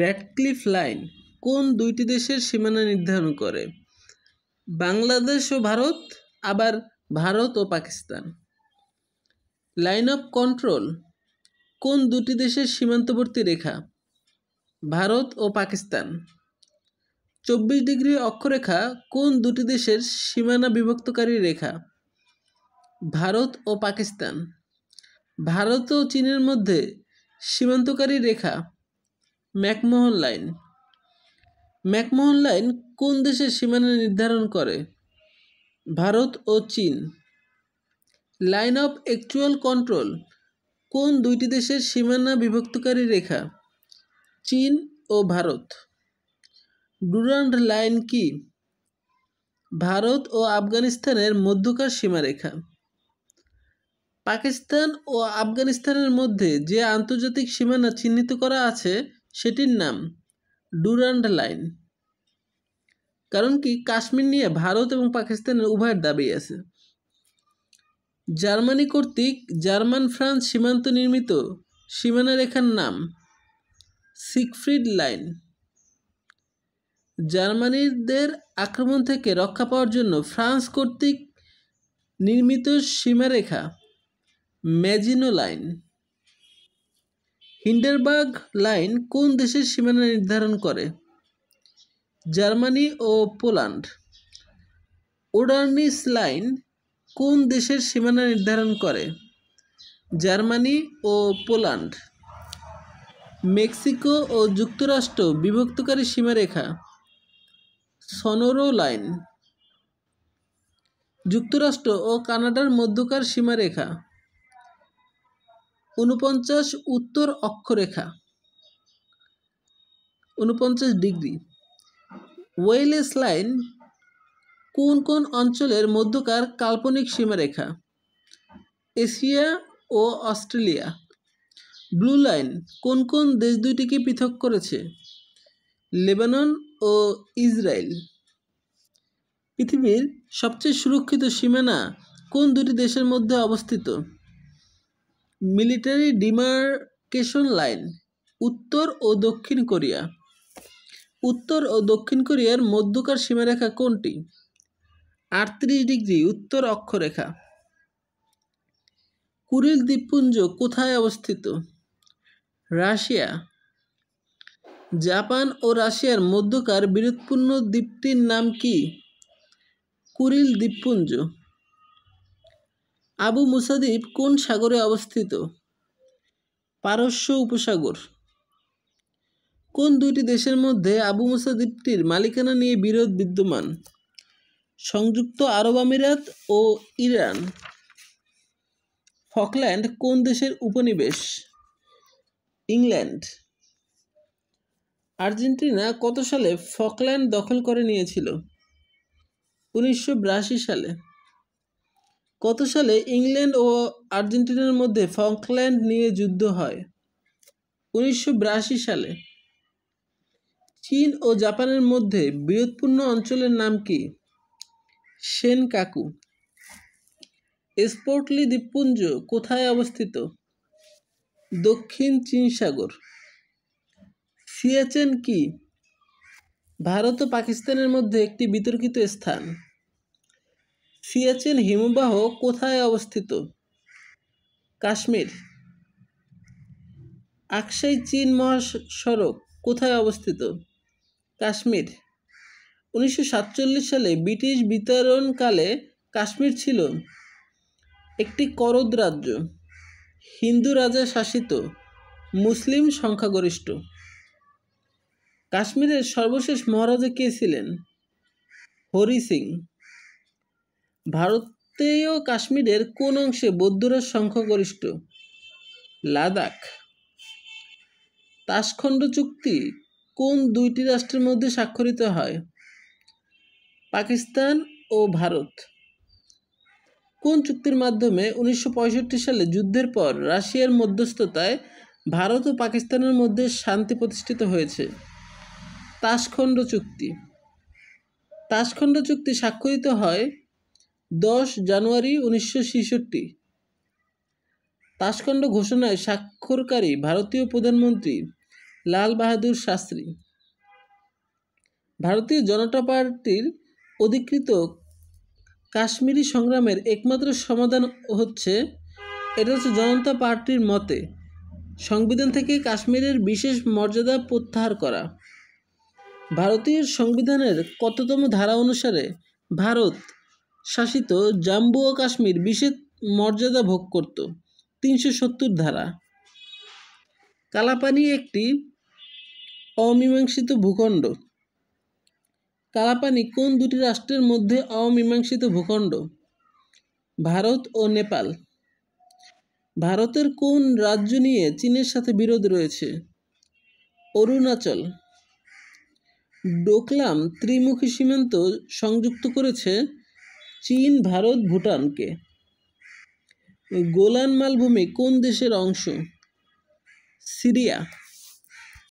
Radcliffe line কোন দুইটি দেশের সীমানা নির্ধারণ করে বাংলাদেশ ও ভারত আবার ভারত ও পাকিস্তান লাইন অফ কন্ট্রোল কোন দুটি দেশের সীমান্তবর্তী রেখা ভারত ও পাকিস্তান চব্বিশ ডিগ্রি অক্ষরেখা কোন দুটি দেশের সীমানা বিভক্তকারী রেখা ভারত ও পাকিস্তান ভারত ও চীনের মধ্যে সীমান্তকারী রেখা ম্যাকমোহন লাইন ম্যাকমোহন লাইন কোন দেশের সীমানা নির্ধারণ করে ভারত ও চীন লাইন অফ অ্যাকচুয়াল কন্ট্রোল কোন দুইটি দেশের সীমানা বিভক্তকারী রেখা চীন ও ভারত ডুরান্ড লাইন কি ভারত ও আফগানিস্তানের মধ্যকার সীমারেখা পাকিস্তান ও আফগানিস্তানের মধ্যে যে আন্তর্জাতিক সীমানা চিহ্নিত করা আছে সেটির নাম ডুরান্ড লাইন কারণ কি কাশ্মীর নিয়ে ভারত এবং পাকিস্তানের উভয়ের দাবি আছে জার্মানি কর্তৃক জার্মান ফ্রান্স সীমান্ত নির্মিত সীমানা রেখার নাম সিকফ্রিড লাইন জার্মানিদের আক্রমণ থেকে রক্ষা পাওয়ার জন্য ফ্রান্স কর্তৃক নির্মিত সীমারেখা ম্যাজিনো লাইন হিন্ডারবার্গ লাইন কোন দেশের সীমানা নির্ধারণ করে জার্মানি ও পোল্যান্ড ওডার্নিস লাইন কোন দেশের সীমানা নির্ধারণ করে জার্মানি ও পোল্যান্ড মেক্সিকো ও যুক্তরাষ্ট্র বিভক্তকারী সীমারেখা সনোরো লাইন যুক্তরাষ্ট্র ও কানাডার মধ্যকার সীমারেখা উনপঞ্চাশ উত্তর অক্ষরেখা উনপঞ্চাশ ডিগ্রি ওয়েলেস লাইন কোন কোন অঞ্চলের মধ্যকার কাল্পনিক সীমারেখা এশিয়া ও অস্ট্রেলিয়া ব্লু লাইন কোন কোন দেশ দুইটিকে পৃথক করেছে লেবানন ও ইসরায়েল পৃথিবীর সবচেয়ে সুরক্ষিত সীমানা কোন দুটি দেশের মধ্যে অবস্থিত মিলিটারি ডিমার্কেশন লাইন উত্তর ও দক্ষিণ কোরিয়া উত্তর ও দক্ষিণ কোরিয়ার মধ্যকার সীমারেখা কোনটি আটত্রিশ ডিগ্রি উত্তর অক্ষরেখা কুরিল দ্বীপপুঞ্জ কোথায় অবস্থিত রাশিয়া জাপান ও রাশিয়ার মধ্যকার বিরোধপূর্ণ দ্বীপটির নাম কি কুরিল দ্বীপপুঞ্জ আবু মুসাদ্বীপ কোন সাগরে অবস্থিত পারস্য উপসাগর কোন দুইটি দেশের মধ্যে আবু মুসাদ্বীপটির মালিকানা নিয়ে বিরোধ বিদ্যমান সংযুক্ত আরব আমিরাত ও ইরান ফকল্যান্ড কোন দেশের উপনিবেশ ইংল্যান্ড আর্জেন্টিনা কত সালে ফকল্যান্ড দখল করে নিয়েছিল উনিশশো সালে কত সালে ইংল্যান্ড ও আর্জেন্টিনার মধ্যে ফকল্যান্ড নিয়ে যুদ্ধ হয় উনিশশো সালে চীন ও জাপানের মধ্যে বৃহৎপূর্ণ অঞ্চলের নাম কি সেন কাকু স্পোর্টলি দ্বীপপুঞ্জ কোথায় অবস্থিত দক্ষিণ চীন সাগর সিয়াচেন কি ভারত ও পাকিস্তানের মধ্যে একটি বিতর্কিত স্থান সিয়াচেন হিমবাহ কোথায় অবস্থিত কাশ্মীর আকসাই চীন মহাসড়ক কোথায় অবস্থিত কাশ্মীর উনিশশো সালে ব্রিটিশ বিতরণকালে কাশ্মীর ছিল একটি করদ রাজ্য হিন্দু রাজা শাসিত মুসলিম সংখ্যাগরিষ্ঠ কাশ্মীরের সর্বশেষ মহারাজা কে ছিলেন হরি সিং ভারতীয় কাশ্মীরের কোন অংশে বৌদ্ধরা সংখ্যাগরিষ্ঠ লাদাখ তাসখণ্ড চুক্তি কোন দুইটি রাষ্ট্রের মধ্যে স্বাক্ষরিত হয় পাকিস্তান ও ভারত কোন চুক্তির মাধ্যমে উনিশশো সালে যুদ্ধের পর রাশিয়ার মধ্যস্থতায় ভারত ও পাকিস্তানের মধ্যে শান্তি প্রতিষ্ঠিত হয়েছে তাসখণ্ড চুক্তি তাসখণ্ড চুক্তি স্বাক্ষরিত হয় দশ জানুয়ারি উনিশশো ছেষট্টি তাসকণ্ড ঘোষণায় স্বাক্ষরকারী ভারতীয় প্রধানমন্ত্রী লাল বাহাদুর শাস্ত্রী ভারতীয় জনতা পার্টির অধিকৃত কাশ্মীরি সংগ্রামের একমাত্র সমাধান হচ্ছে এটা হচ্ছে জনতা পার্টির মতে সংবিধান থেকে কাশ্মীরের বিশেষ মর্যাদা প্রত্যাহার করা ভারতীয় সংবিধানের কততম ধারা অনুসারে ভারত শাসিত জাম্মু ও কাশ্মীর বিশেষ মর্যাদা ভোগ করত তিনশো সত্তর ধারা কালাপানি একটি অমীমাংসিত ভূখণ্ড কালাপানি কোন দুটি রাষ্ট্রের মধ্যে অমীমাংসিত ভূখণ্ড ভারত ও নেপাল ভারতের কোন রাজ্য নিয়ে চীনের সাথে বিরোধ রয়েছে অরুণাচল ডোকলাম ত্রিমুখী সীমান্ত সংযুক্ত করেছে চীন ভারত ভুটানকে গোলান মালভূমি কোন দেশের অংশ সিরিয়া